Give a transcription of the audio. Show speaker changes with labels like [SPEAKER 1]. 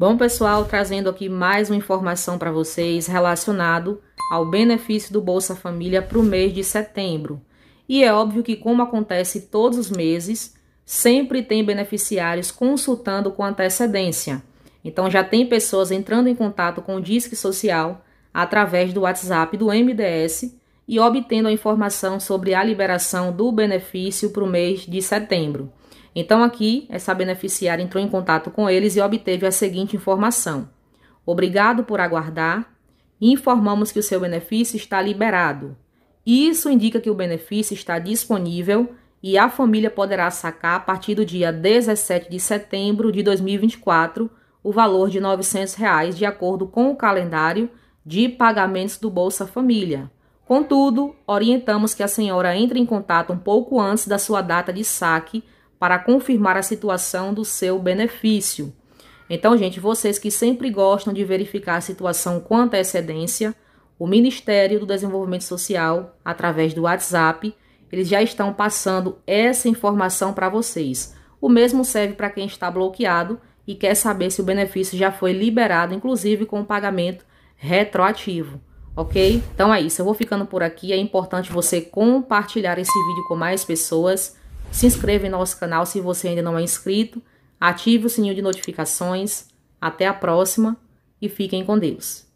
[SPEAKER 1] Bom, pessoal, trazendo aqui mais uma informação para vocês relacionado ao benefício do Bolsa Família para o mês de setembro. E é óbvio que, como acontece todos os meses, sempre tem beneficiários consultando com antecedência. Então, já tem pessoas entrando em contato com o Disque Social através do WhatsApp do MDS e obtendo a informação sobre a liberação do benefício para o mês de setembro. Então, aqui, essa beneficiária entrou em contato com eles e obteve a seguinte informação: Obrigado por aguardar. Informamos que o seu benefício está liberado. Isso indica que o benefício está disponível e a família poderá sacar a partir do dia 17 de setembro de 2024 o valor de R$ 900, reais, de acordo com o calendário de pagamentos do Bolsa Família. Contudo, orientamos que a senhora entre em contato um pouco antes da sua data de saque para confirmar a situação do seu benefício. Então, gente, vocês que sempre gostam de verificar a situação com antecedência, o Ministério do Desenvolvimento Social, através do WhatsApp, eles já estão passando essa informação para vocês. O mesmo serve para quem está bloqueado e quer saber se o benefício já foi liberado, inclusive com o pagamento retroativo, ok? Então é isso, eu vou ficando por aqui. É importante você compartilhar esse vídeo com mais pessoas. Se inscreva em nosso canal se você ainda não é inscrito, ative o sininho de notificações. Até a próxima e fiquem com Deus.